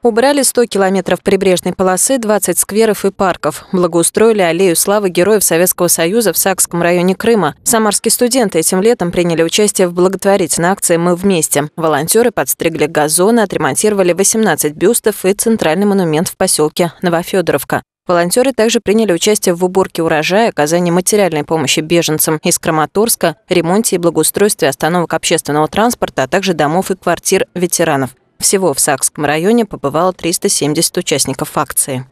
Убрали 100 километров прибрежной полосы, 20 скверов и парков. Благоустроили аллею славы героев Советского Союза в Сакском районе Крыма. Самарские студенты этим летом приняли участие в благотворительной акции «Мы вместе». Волонтеры подстригли газоны, отремонтировали 18 бюстов и центральный монумент в поселке Новофедоровка. Волонтеры также приняли участие в уборке урожая, оказании материальной помощи беженцам из Краматорска, ремонте и благоустройстве остановок общественного транспорта, а также домов и квартир ветеранов. Всего в Сакском районе побывало 370 участников акции.